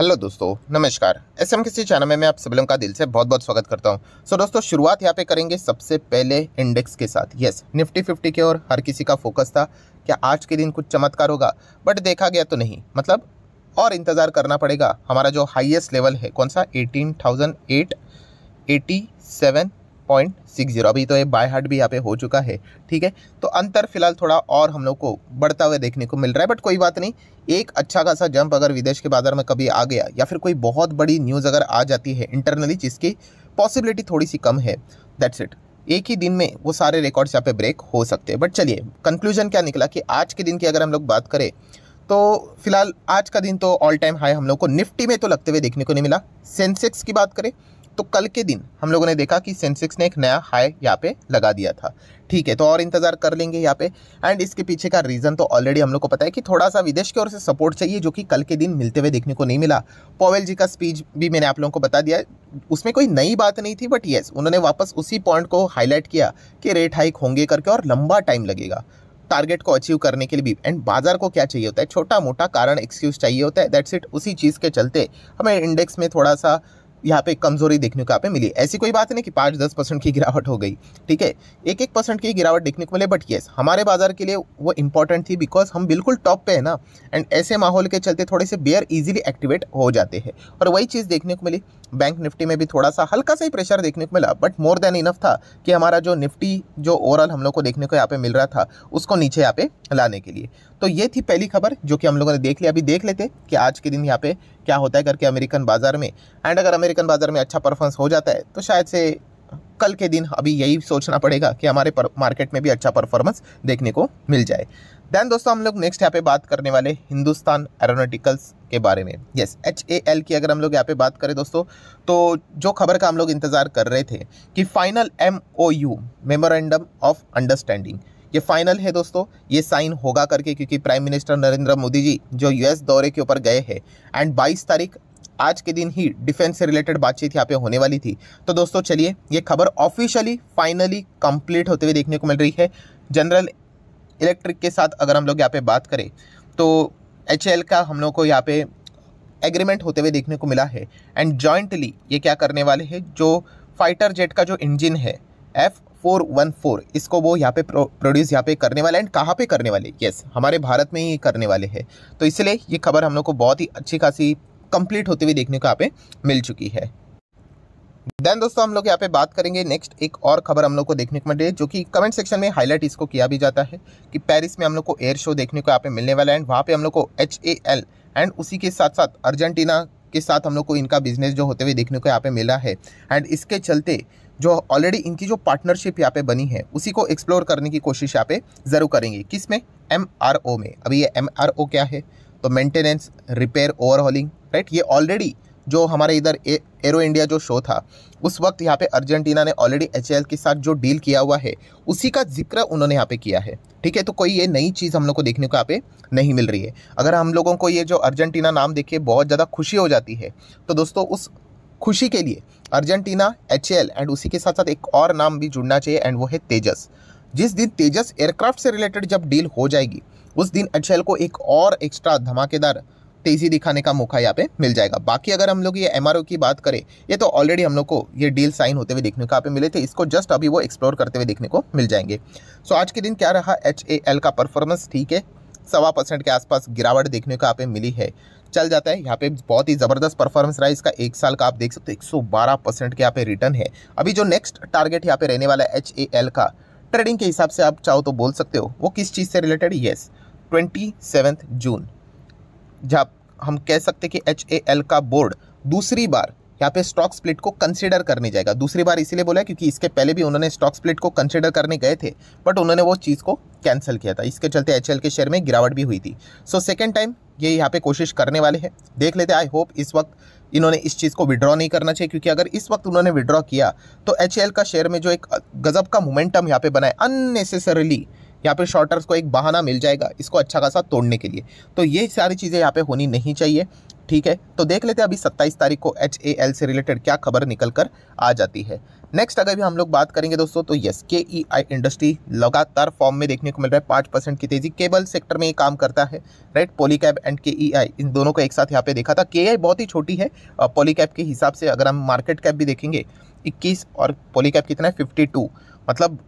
hello दोस्तों नमस्कार S M किसी चैनल में मैं आप सभी लोगों का दिल से बहुत बहुत स्वागत करता हूं सो so, दोस्तों शुरुआत यहाँ पे करेंगे सबसे पहले इंडेक्स के साथ यस निफ्टी फिफ्टी के और हर किसी का फोकस था क्या आज के दिन कुछ चमत्कार होगा बट देखा गया तो नहीं मतलब और इंतज़ार करना पड़ेगा हमारा जो हाइएस्ट लेवल है कौन सा eighteen thousand eight eighty seven point six zero अभी तो ये बाय हार्ट भी यहाँ पे हो चुका है ठीक है तो अंतर फिलहाल थोड़ा और हम लोग को बढ़ता हुआ देखने को मिल रहा है बट कोई बात नहीं एक अच्छा खासा जंप अगर विदेश के बाज़ार में कभी आ गया या फिर कोई बहुत बड़ी न्यूज़ अगर आ जाती है इंटरनली जिसकी पॉसिबिलिटी थोड़ी सी कम है दैट्स इट एक ही दिन में वो सारे रिकॉर्ड्स यहाँ पे ब्रेक हो सकते हैं बट चलिए कंक्लूजन क्या निकला कि आज के दिन की अगर हम लोग बात करें तो फिलहाल आज का दिन तो ऑल टाइम हाई हम लोग को निफ्टी में तो लगते हुए देखने को नहीं मिला सेंसेक्स की बात करें तो कल के दिन हम लोगों ने देखा कि सेंसेक्स ने एक नया हाई यहाँ पे लगा दिया था ठीक है तो और इंतजार कर लेंगे यहाँ पे एंड इसके पीछे का रीज़न तो ऑलरेडी हम लोग को पता है कि थोड़ा सा विदेश की ओर से सपोर्ट चाहिए जो कि कल के दिन मिलते हुए देखने को नहीं मिला पॉवेल जी का स्पीच भी मैंने आप लोगों को बता दिया उसमें कोई नई बात नहीं थी बट येस उन्होंने वापस उसी पॉइंट को हाईलाइट किया कि रेट हाइक होंगे करके और लंबा टाइम लगेगा टारगेट को अचीव करने के लिए भी एंड बाजार को क्या चाहिए होता है छोटा मोटा कारण एक्सक्यूज चाहिए होता है दैट्स इट उसी चीज़ के चलते हमें इंडेक्स में थोड़ा सा यहाँ पे कमजोरी देखने को यहाँ पे मिली ऐसी कोई बात नहीं कि पाँच दस परसेंट की गिरावट हो गई ठीक है एक एक परसेंट की गिरावट देखने को मिले बट येस हमारे बाजार के लिए वो इंपॉर्टेंट थी बिकॉज हम बिल्कुल टॉप पे है ना एंड ऐसे माहौल के चलते थोड़े से बेयर इजीली एक्टिवेट हो जाते हैं और वही चीज़ देखने को मिली बैंक निफ्टी में भी थोड़ा सा हल्का सा ही प्रेशर देखने को मिला बट मोर देन इनफ था कि हमारा जो निफ्टी जो ओवरऑल हम लोग को देखने को यहाँ पे मिल रहा था उसको नीचे यहाँ पे लाने के लिए तो ये थी पहली खबर जो कि हम लोगों ने देख लिया अभी देख लेते कि आज के दिन यहाँ पे क्या होता है करके अमेरिकन बाज़ार में एंड अगर अमेरिकन बाज़ार में अच्छा परफॉर्मेंस हो जाता है तो शायद से कल के दिन अभी यही सोचना पड़ेगा कि हमारे मार्केट में भी अच्छा परफॉर्मेंस देखने को मिल जाए दैन दोस्तों हम लोग नेक्स्ट यहाँ पे बात करने वाले हिंदुस्तान एरोनोटिकल्स के बारे में यस एच ए एल की अगर हम लोग यहाँ पे बात करें दोस्तों तो जो खबर का हम लोग इंतज़ार कर रहे थे कि final M O U memorandum of understanding ये फाइनल है दोस्तों ये साइन होगा करके क्योंकि प्राइम मिनिस्टर नरेंद्र मोदी जी जो यूएस दौरे के ऊपर गए हैं एंड 22 तारीख आज के दिन ही डिफेंस से रिलेटेड बातचीत यहाँ पे होने वाली थी तो दोस्तों चलिए ये खबर ऑफिशियली फाइनली कंप्लीट होते हुए देखने को मिल रही है जनरल इलेक्ट्रिक के साथ अगर हम लोग यहाँ पे बात करें तो एच का हम लोग को यहाँ पे एग्रीमेंट होते हुए देखने को मिला है एंड जॉइंटली ये क्या करने वाले हैं जो फाइटर जेट का जो इंजन है एफ फोर वन फोर इसको वो यहाँ पे प्रोड्यूस यहाँ पे करने वाला एंड कहाँ पे करने वाले यस yes, हमारे भारत में ही करने वाले हैं तो इसलिए ये खबर हम लोग को बहुत ही अच्छी खासी कंप्लीट होते हुए देखने को यहाँ पे मिल चुकी है देन दोस्तों हम लोग यहाँ पे बात करेंगे नेक्स्ट एक और खबर हम लोग को देखने को मिल रही है जो कि कमेंट सेक्शन में हाईलाइट इसको किया भी जाता है कि पेरिस में हम लोग को एयर शो देखने को यहाँ पे मिलने वाला है एंड वहाँ पे हम लोग को एच ए एल एंड उसी के साथ साथ अर्जेंटीना के साथ हम लोग को इनका बिजनेस जो होते हुए देखने को यहाँ पे मिला है एंड इसके चलते जो ऑलरेडी इनकी जो पार्टनरशिप यहाँ पे बनी है उसी को एक्सप्लोर करने की कोशिश यहाँ पे ज़रूर करेंगे किस में एम आर ओ में अभी ये एम आर ओ क्या है तो मेंटेनेंस रिपेयर ओवरहॉलिंग राइट ये ऑलरेडी जो हमारे इधर एरो इंडिया जो शो था उस वक्त यहाँ पे अर्जेंटीना ने ऑलरेडी एच के साथ जो डील किया हुआ है उसी का जिक्र उन्होंने यहाँ पे किया है ठीक है तो कोई ये नई चीज़ हम लोग को देखने को यहाँ पे नहीं मिल रही है अगर हम लोगों को ये जो अर्जेंटीना नाम देखिए बहुत ज़्यादा खुशी हो जाती है तो दोस्तों उस खुशी के लिए अर्जेंटीना एच एंड उसी के साथ साथ एक और नाम भी जुड़ना चाहिए एंड वो है तेजस जिस दिन तेजस एयरक्राफ्ट से रिलेटेड जब डील हो जाएगी उस दिन एच को एक और एक्स्ट्रा धमाकेदार तेज़ी दिखाने का मौका यहाँ पे मिल जाएगा बाकी अगर हम लोग ये एम की बात करें ये तो ऑलरेडी हम लोग को ये डील साइन होते हुए देखने को यहाँ पे मिले थे इसको जस्ट अभी वो एक्सप्लोर करते हुए देखने को मिल जाएंगे सो आज के दिन क्या रहा एच का परफॉर्मेंस ठीक है सवा परसेंट के आसपास गिरावट देखने को यहाँ पे मिली है चल जाता है यहाँ पे बहुत ही ज़बरदस्त परफॉर्मेंस रहा है इसका एक साल का आप देख सकते हो 112 परसेंट के यहाँ पे रिटर्न है अभी जो नेक्स्ट टारगेट यहाँ पे रहने वाला है एच का ट्रेडिंग के हिसाब से आप चाहो तो बोल सकते हो वो किस चीज़ से रिलेटेड येस ट्वेंटी जून जब हम कह सकते कि एच ए एल का बोर्ड दूसरी बार यहाँ पे स्टॉक स्प्लिट को कंसिडर करने जाएगा दूसरी बार इसीलिए बोला क्योंकि इसके पहले भी उन्होंने स्टॉक स्प्लिट को कंसिडर करने गए थे बट उन्होंने वो चीज़ को कैंसिल किया था इसके चलते एच के शेयर में गिरावट भी हुई थी सो सेकेंड टाइम ये यहाँ पे कोशिश करने वाले हैं देख लेते आई होप इस वक्त इन्होंने इस चीज़ को विड्रॉ नहीं करना चाहिए क्योंकि अगर इस वक्त उन्होंने विड्रॉ किया तो एच का शेयर में जो एक गजब का मोमेंटम यहाँ पे बनाए अननेसेसरली यहाँ पे शॉर्टर्स को एक बहाना मिल जाएगा इसको अच्छा खासा तोड़ने के लिए तो ये सारी चीज़ें यहाँ पे होनी नहीं चाहिए ठीक है तो देख लेते हैं अभी सत्ताईस तारीख को एच ए एल से रिलेटेड क्या खबर निकल कर आ जाती है नेक्स्ट अगर भी हम लोग बात करेंगे दोस्तों तो यस के ई आई इंडस्ट्री लगातार फॉर्म में देखने को मिल रहा है पाँच परसेंट की तेजी केबल सेक्टर में ये काम करता है राइट पॉलीकैब एंड के ई आई इन दोनों को एक साथ यहाँ पे देखा था के आई e बहुत ही छोटी है पॉलीकैब के हिसाब से अगर हम मार्केट कैप भी देखेंगे इक्कीस और पॉलीकैब कितना है फिफ्टी मतलब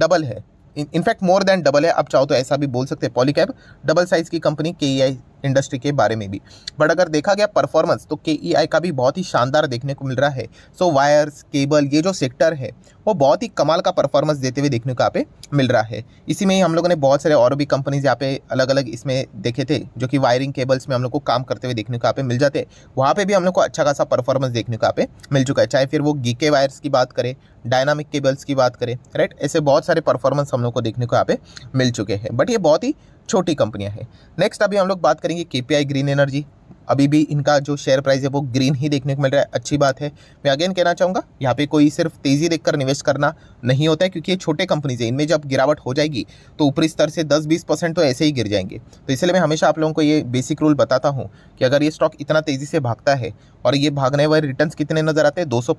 डबल है इनफैक्ट मोर देन डबल है आप चाहो तो ऐसा भी बोल सकते हैं पॉलीकैब डबल साइज़ की कंपनी के इंडस्ट्री के बारे में भी बट अगर देखा गया परफॉर्मेंस तो के e का भी बहुत ही शानदार देखने को मिल रहा है सो वायर्स केबल ये जो सेक्टर है वो बहुत ही कमाल का परफॉर्मेंस देते हुए देखने को यहाँ पे मिल रहा है इसी में ही हम लोगों ने बहुत सारे और भी कंपनीज यहाँ पे अलग अलग इसमें देखे थे जो कि वायरिंग केबल्स में हम लोग को काम करते हुए देखने को यहाँ पे मिल जाते वहाँ पे भी हम लोग को अच्छा खासा परफॉर्मेंस देखने को यहाँ पे मिल चुका है चाहे फिर वो गीके वायर्स की बात करें डायनामिक केबल्स की बात करें राइट ऐसे बहुत सारे परफॉर्मेंस हम लोग को देखने को यहाँ पे मिल चुके हैं बट ये बहुत ही छोटी कंपनियां हैं नेक्स्ट अभी हम लोग बात करेंगे के ग्रीन एनर्जी अभी भी इनका जो शेयर प्राइस है वो ग्रीन ही देखने को मिल रहा है अच्छी बात है मैं अगेन कहना चाहूँगा यहाँ पे कोई सिर्फ तेज़ी देखकर निवेश करना नहीं होता है क्योंकि ये छोटे कंपनीज है इनमें जब गिरावट हो जाएगी तो ऊपरी स्तर से 10-20 परसेंट तो ऐसे ही गिर जाएंगे तो इसलिए मैं हमेशा आप लोगों को ये बेसिक रूल बताता हूँ कि अगर ये स्टॉक इतना तेज़ी से भागता है और ये भागने वाले रिटर्न कितने नज़र आते हैं दो सो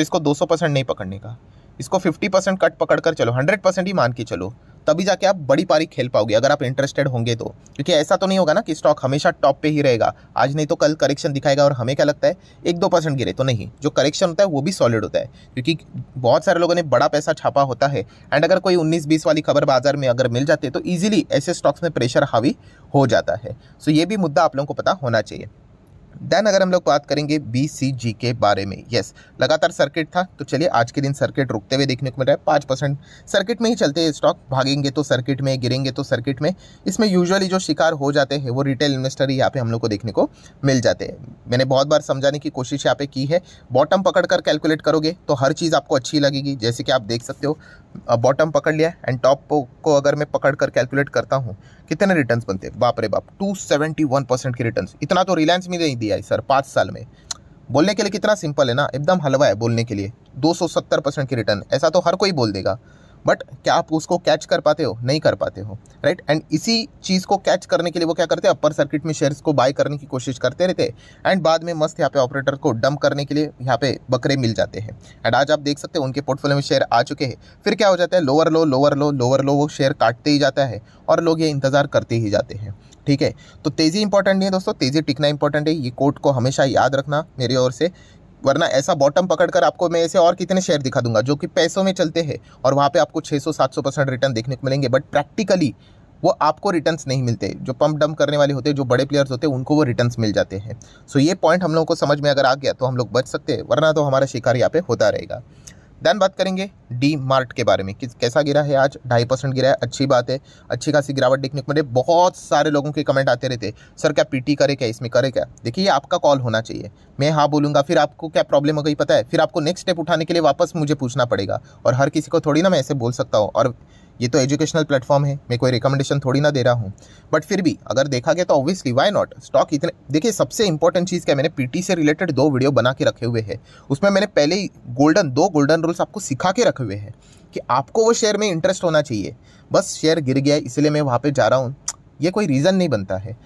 इसको दो नहीं पकड़ने का इसको फिफ्टी कट पकड़ कर चलो हंड्रेड ही मान के चलो तभी जाके आप बड़ी पारी खेल पाओगे अगर आप इंटरेस्टेड होंगे तो क्योंकि ऐसा तो नहीं होगा ना कि स्टॉक हमेशा टॉप पे ही रहेगा आज नहीं तो कल करेक्शन दिखाएगा और हमें क्या लगता है एक दो परसेंट गिरे तो नहीं जो करेक्शन होता है वो भी सॉलिड होता है क्योंकि बहुत सारे लोगों ने बड़ा पैसा छापा होता है एंड अगर कोई उन्नीस बीस वाली खबर बाजार में अगर मिल जाती है तो ईजिली ऐसे स्टॉक्स में प्रेशर हावी हो जाता है सो ये भी मुद्दा आप लोगों को पता होना चाहिए देन अगर हम लोग बात करेंगे बी सी जी के बारे में यस लगातार सर्किट था तो चलिए आज के दिन सर्किट रुकते हुए देखने को मिल रहा है पाँच परसेंट सर्किट में ही चलते हैं स्टॉक भागेंगे तो सर्किट में गिरेंगे तो सर्किट में इसमें यूजुअली जो शिकार हो जाते हैं वो रिटेल इन्वेस्टर ही यहाँ पे हम लोग को देखने को मिल जाते हैं मैंने बहुत बार समझाने की कोशिश यहाँ पे की है बॉटम पकड़ कर कैलकुलेट करोगे तो हर चीज़ आपको अच्छी लगेगी जैसे कि आप देख सकते हो बॉटम पकड़ लिया एंड टॉप को अगर मैं पकड़ कर कैलकुलेट करता हूँ कितने रिटर्न बनते हैं बाप रे बाप टू सेवेंटी वन परसेंट के रिटर्न इतना तो रिलायंस में नहीं दिया है सर पाँच साल में बोलने के लिए कितना सिंपल है ना एकदम हलवा है बोलने के लिए 270 परसेंट की रिटर्न ऐसा तो हर कोई बोल देगा बट क्या आप उसको कैच कर पाते हो नहीं कर पाते हो राइट एंड इसी चीज़ को कैच करने के लिए वो क्या करते हैं अपर सर्किट में शेयर्स को बाय करने की कोशिश करते रहते हैं एंड बाद में मस्त यहाँ पे ऑपरेटर को डंप करने के लिए यहाँ पे बकरे मिल जाते हैं एंड आज आप देख सकते हैं उनके पोर्टफोलियो में शेयर आ चुके हैं फिर क्या हो जाता है lower low lower low lower low वो शेयर काटते ही जाता है और लोग ये इंतज़ार करते ही जाते हैं ठीक है तो तेज़ी इंपॉर्टेंट नहीं है दोस्तों तेज़ी टिकना इंपॉर्टेंट है ये कोट को हमेशा याद रखना मेरी ओर से वरना ऐसा बॉटम पकड़कर आपको मैं ऐसे और कितने शेयर दिखा दूंगा जो कि पैसों में चलते हैं और वहाँ पे आपको 600-700 परसेंट रिटर्न देखने को मिलेंगे बट प्रैक्टिकली वो आपको रिटर्न्स नहीं मिलते जो पंप डंप करने वाले होते हैं जो बड़े प्लेयर्स होते हैं उनको वो रिटर्न्स मिल जाते हैं सो ये पॉइंट हम लोगों को समझ में अगर आ गया तो हम लोग बच सकते हैं वरना तो हमारा शिकार यहाँ पे होता रहेगा देन बात करेंगे डी मार्ट के बारे में कि कैसा गिरा है आज ढाई परसेंट गिरा है अच्छी बात है अच्छी खासी गिरावट देखने को मिले बहुत सारे लोगों के कमेंट आते रहते सर क्या पीटी करे क्या इसमें करे क्या देखिए आपका कॉल होना चाहिए मैं हाँ बोलूँगा फिर आपको क्या प्रॉब्लम हो गई पता है फिर आपको नेक्स्ट स्टेप उठाने के लिए वापस मुझे पूछना पड़ेगा और हर किसी को थोड़ी ना मैं ऐसे बोल सकता हूँ और ये तो एजुकेशनल प्लेटफॉर्म है मैं कोई रिकमेंडेशन थोड़ी ना दे रहा हूँ बट फिर भी अगर देखा गया तो ऑब्वियसली वाई नॉट स्टॉक इतने देखिए सबसे इंपॉर्टेंट चीज़ क्या मैंने पीटी से रिलेटेड दो वीडियो बना के रखे हुए हैं उसमें मैंने पहले ही गोल्डन दो गोल्डन रूल्स आपको सिखा के रखे हुए हैं कि आपको वो शेयर में इंटरेस्ट होना चाहिए बस शेयर गिर गया इसलिए मैं वहाँ पर जा रहा हूँ ये कोई रीज़न नहीं बनता है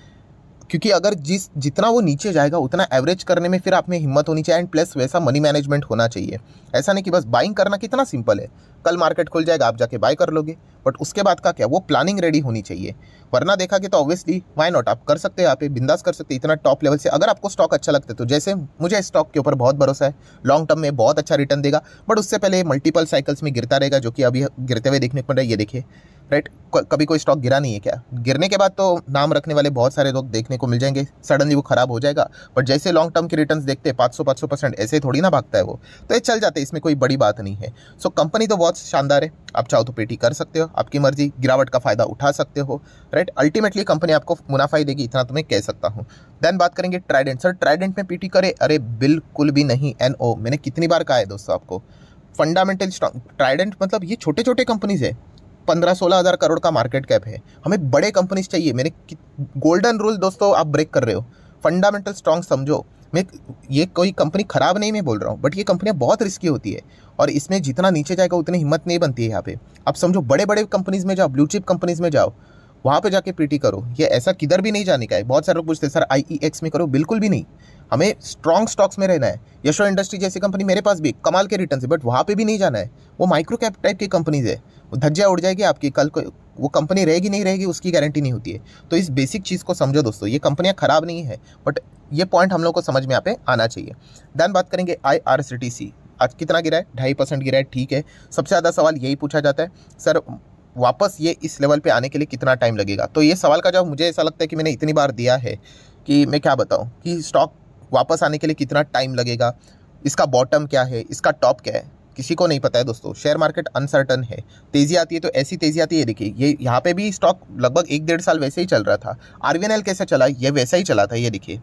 क्योंकि अगर जिस जितना वो नीचे जाएगा उतना एवरेज करने में फिर आप में हिम्मत होनी चाहिए एंड प्लस वैसा मनी मैनेजमेंट होना चाहिए ऐसा नहीं कि बस बाइंग करना कितना सिंपल है कल मार्केट खुल जाएगा आप जाके बाय कर लोगे बट उसके बाद का क्या वो प्लानिंग रेडी होनी चाहिए वरना देखा कि तो ऑब्वियसली वाई नॉट आप कर सकते हैं यहाँ पे बिंदास कर सकते इतना टॉप लेवल से अगर आपको स्टॉक अच्छा लगता है तो जैसे मुझे स्टॉक के ऊपर बहुत भरोसा है लॉन्ग टर्म में बहुत अच्छा रिटर्न देगा बट उससे पहले मल्टीपल साइकिल्स में गिरता रहेगा जो कि अभी गिरते हुए देखने को मिल रहा है ये देखिए राइट कभी कोई स्टॉक गिरा नहीं है क्या गिरने के बाद तो नाम रखने वाले बहुत सारे लोग देखने को मिल जाएंगे सडनली वो खराब हो जाएगा बट जैसे लॉन्ग टर्म के रिटर्न्स देखते हैं पाँच सौ पाँच सौ परसेंट ऐसे थोड़ी ना भागता है वो तो ये चल जाते इसमें कोई बड़ी बात नहीं है सो कंपनी तो बहुत शानदार है आप चाहो तो पेटी कर सकते हो आपकी मर्जी गिरावट का फ़ायदा उठा सकते हो राइट अल्टीमेटली कंपनी आपको मुनाफा ही देगी इतना तो मैं कह सकता हूँ देन बात करेंगे ट्राइडेंट सर ट्राइडेंट में पीटी करे अरे बिल्कुल भी नहीं एन ओ मैंने कितनी बार कहा है दोस्तों आपको फंडामेंटल स्टॉक ट्राइडेंट मतलब ये छोटे छोटे कंपनीज है पंद्रह सोलह हज़ार करोड़ का मार्केट कैप है हमें बड़े कंपनीज चाहिए मेरे गोल्डन रूल दोस्तों आप ब्रेक कर रहे हो फंडामेंटल स्ट्रॉन्ग समझो मैं ये कोई कंपनी ख़राब नहीं मैं बोल रहा हूँ बट ये कंपनियाँ बहुत रिस्की होती है और इसमें जितना नीचे जाएगा उतनी हिम्मत नहीं बनती है यहाँ पे आप समझो बड़े बड़े कंपनीज़ में जाओ ब्लू चिप कंपनीज़ में जाओ वहाँ पे जाके पीटी करो ये ऐसा किधर भी नहीं जाने का है बहुत सारे लोग पूछते हैं सर आई e में करो बिल्कुल भी नहीं हमें स्ट्रॉन्ग स्टॉक्स में रहना है यशो इंडस्ट्री जैसी कंपनी मेरे पास भी कमाल के रिटर्न है बट वहाँ पर भी नहीं जाना है वो माइक्रो कैप टाइप की कंपनीज है वो धज्जा उड़ जाएगी आपकी कल को वो कंपनी रहेगी नहीं रहेगी उसकी गारंटी नहीं होती है तो इस बेसिक चीज़ को समझो दोस्तों ये कंपनियाँ ख़राब नहीं है बट ये पॉइंट हम लोग को समझ में यहाँ पे आना चाहिए दैन बात करेंगे आई आर सी टी सी आज कितना गिरा है ढाई परसेंट गिरा है ठीक है सबसे ज़्यादा सवाल यही पूछा जाता है सर वापस ये इस लेवल पे आने के लिए कितना टाइम लगेगा तो ये सवाल का जवाब मुझे ऐसा लगता है कि मैंने इतनी बार दिया है कि मैं क्या बताऊँ कि स्टॉक वापस आने के लिए कितना टाइम लगेगा इसका बॉटम क्या है इसका टॉप क्या है किसी को नहीं पता है दोस्तों शेयर मार्केट अनसर्टन है तेज़ी आती है तो ऐसी तेज़ी आती है देखिए ये यहाँ पे भी स्टॉक लगभग एक डेढ़ साल वैसे ही चल रहा था आर कैसे चला ये वैसा ही चला था ये देखिए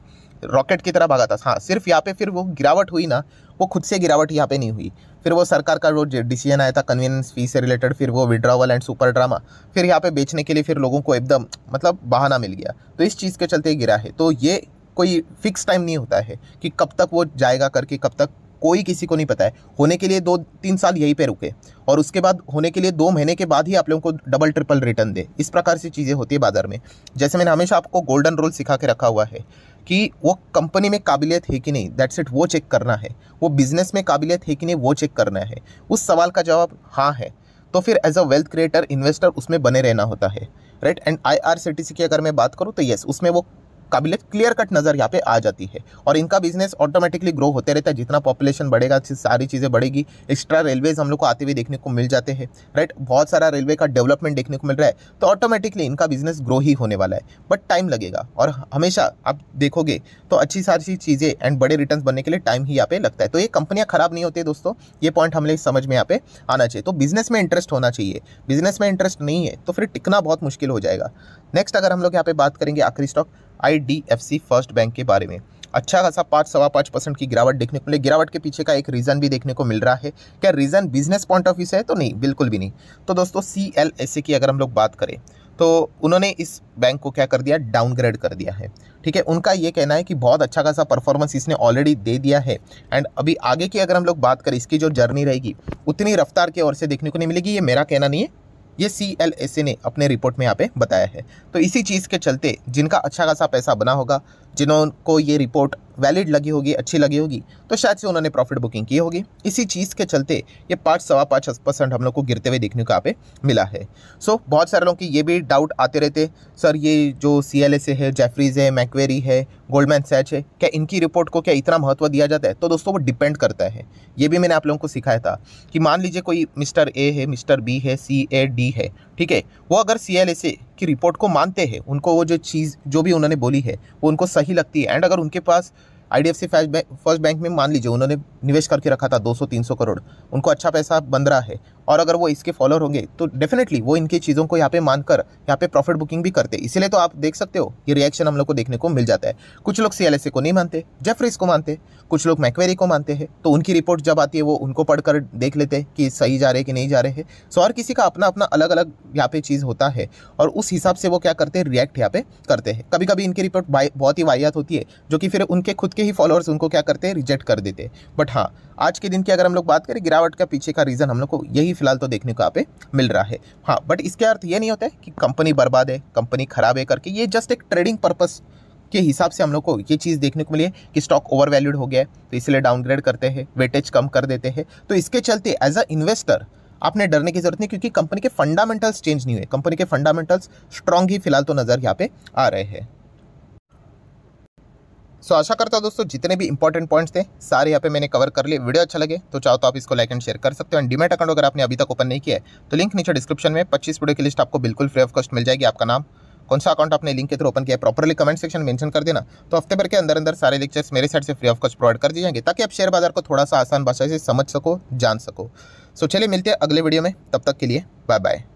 रॉकेट की तरह भागा था हाँ सिर्फ यहाँ पे फिर वो गिरावट हुई ना वो खुद से गिरावट यहाँ पे नहीं हुई फिर वो सरकार का जो डिसीजन आया था कन्वीनियंस फी से रिलेटेड फिर वो विड्रावल एंड सुपर ड्रामा फिर यहाँ पे बेचने के लिए फिर लोगों को एकदम मतलब बहाना मिल गया तो इस चीज़ के चलते गिरा है तो ये कोई फिक्स टाइम नहीं होता है कि कब तक वो जाएगा करके कब तक कोई किसी को नहीं पता है होने के लिए दो तीन साल यहीं पे रुके और उसके बाद होने के लिए दो महीने के बाद ही आप लोगों को डबल ट्रिपल रिटर्न दे इस प्रकार से चीज़ें होती है बाज़ार में जैसे मैंने हमेशा आपको गोल्डन रोल सिखा के रखा हुआ है कि वो कंपनी में काबिलियत है कि नहीं दैट्स इट वो चेक करना है वो बिज़नेस में काबिलियत है कि नहीं वो चेक करना है उस सवाल का जवाब हाँ है तो फिर as a wealth creator investor उसमें बने रहना होता है right and I R C T C की अगर मैं बात करूँ तो येस उसमें वो काबिल क्लियर कट नज़र यहाँ पे आ जाती है और इनका बिजनेस ऑटोमेटिकली ग्रो होते रहता है जितना पॉपुलेशन बढ़ेगा सारी चीज़ें बढ़ेगी एक्स्ट्रा रेलवेज हम लोग को आते हुए देखने को मिल जाते हैं राइट बहुत सारा रेलवे का डेवलपमेंट देखने को मिल रहा है तो ऑटोमेटिकली इनका बिजनेस ग्रो ही होने वाला है बट टाइम लगेगा और हमेशा आप देखोगे तो अच्छी सारी चीज़ें एंड बड़े रिटर्न बनने के लिए टाइम ही यहाँ पे लगता है तो ये कंपनियाँ खराब नहीं होती दोस्तों ये पॉइंट हमें समझ में यहाँ पे आना चाहिए तो बिजनेस में इंटरेस्ट होना चाहिए बिजनेस में इंटरेस्ट नहीं है तो फिर टिकना बहुत मुश्किल हो जाएगा नेक्स्ट अगर हम लोग यहाँ पे बात करेंगे आखिरी स्टॉक आईडीएफसी फर्स्ट बैंक के बारे में अच्छा खासा पाँच सवा पाँच परसेंट की गिरावट देखने को मिले गिरावट के पीछे का एक रीज़न भी देखने को मिल रहा है क्या reason business point of view से है तो नहीं बिल्कुल भी नहीं तो दोस्तों सी एल एस ए की अगर हम लोग बात करें तो उन्होंने इस बैंक को क्या कर दिया डाउनग्रेड कर दिया है ठीक है उनका ये कहना है कि बहुत अच्छा खासा परफॉर्मेंस इसने ऑलरेडी दे दिया है एंड अभी आगे की अगर हम लोग बात करें इसकी जो जर्नी रहेगी उतनी रफ्तार की ओर से देखने को नहीं मिलेगी ये मेरा कहना नहीं है ये सी एल एस ए ने अपने रिपोर्ट में यहाँ पे बताया है तो इसी चीज़ के चलते जिनका अच्छा खासा पैसा बना होगा जिन्होंने ये रिपोर्ट वैलिड लगी होगी अच्छी लगी होगी तो शायद से उन्होंने प्रॉफिट बुकिंग की होगी इसी चीज़ के चलते ये पाँच सवा पाँच परसेंट हम लोग को गिरते हुए देखने को यहाँ पे मिला है सो so, बहुत सारे लोगों की ये भी डाउट आते रहते सर ये जो सी एल एस है जेफरीज है मैकवेरी है गोल्डमैन सैच है क्या इनकी रिपोर्ट को क्या इतना महत्व दिया जाता है तो दोस्तों वो डिपेंड करता है ये भी मैंने आप लोगों को सिखाया था कि मान लीजिए कोई मिस्टर ए है मिस्टर बी है सी ए डी है ठीक है वो अगर सी एल एस की रिपोर्ट को मानते हैं उनको वो जो चीज़ जो भी उन्होंने बोली है वो उनको सही लगती है एंड अगर उनके पास I D F C first bank में मान लीजिए उन्होंने निवेश करके रखा था 200-300 करोड़ उनको अच्छा पैसा बन रहा है और अगर वो इसके फॉलोअर होंगे तो डेफिनेटली वो इनकी चीज़ों को यहाँ पे मानकर यहाँ पे प्रॉफिट बुकिंग भी करते इसीलिए तो आप देख सकते हो ये रिएक्शन हम लोग को देखने को मिल जाता है कुछ लोग सी को नहीं मानते जेफरीज को मानते कुछ लोग मैकवेरी को मानते हैं तो उनकी रिपोर्ट जब आती है वो उनको पढ़कर देख लेते हैं कि सही जा रहे हैं कि नहीं जा रहे हैं सो हर किसी का अपना अपना अलग अलग यहाँ पे चीज़ होता है और उस हिसाब से वो क्या करते हैं रिएक्ट यहाँ पे करते हैं कभी कभी इनकी रिपोर्ट बहुत ही वाहियात होती है जो कि फिर उनके खुद के ही फॉलोअर्स उनको क्या करते हैं रिजेक्ट कर देते हैं बट हाँ आज के दिन की अगर हम लोग बात करें गिरावट का पीछे का रीज़न हम लोग को यही फिलहाल तो देखने को यहाँ पे मिल रहा है हाँ बट इसके अर्थ ये नहीं होता है कि कंपनी बर्बाद है कंपनी ख़राब है करके ये जस्ट एक ट्रेडिंग पर्पज़ के हिसाब से हम लोग को ये चीज़ देखने को मिली है कि स्टॉक ओवर वैल्यूड हो गया है तो इसलिए डाउनग्रेड करते हैं वेटेज कम कर देते हैं तो इसके चलते एज अ इन्वेस्टर आपने डरने की जरूरत नहीं क्योंकि कंपनी के फंडामेंटल्स चेंज नहीं हुए कंपनी के फंडामेंटल्स स्ट्रांग ही फिलहाल तो नज़र यहाँ पे आ रहे हैं सो so, आशा करता हूँ दोस्तों जितने भी इंपॉर्टेंट पॉइंट्स थे सारे यहाँ पे मैंने कवर कर लिए वीडियो अच्छा लगे तो चाहो तो आप इसको लाइक एंड शेयर कर सकते हो एंड डीमेट अकाउंट अगर आपने अभी तक ओपन नहीं किया है तो लिंक नीचे डिस्क्रिप्शन में पच्चीस वीडियो की लिस्ट आपको बिल्कुल फ्री ऑफ कॉस्ट मिल जाएगी आपका नाम कौन सा अकाउंट आपने लिंक के थ्रू ओपन किया प्रॉपरली कमेंट सेक्शन मेंशन कर देना तो हफ्ते भर के अंदर अंदर सारे लेक्चर्स मेरे साइड से फ्री ऑफ कॉस्ट प्रोवाइड कर दिए जाएंगे ताकि आप शेयर बाजार को थोड़ा सा आसान भाषा से समझ सको जान सको सो चलिए मिलते हैं अगले वीडियो में तब तक के लिए बाय बाय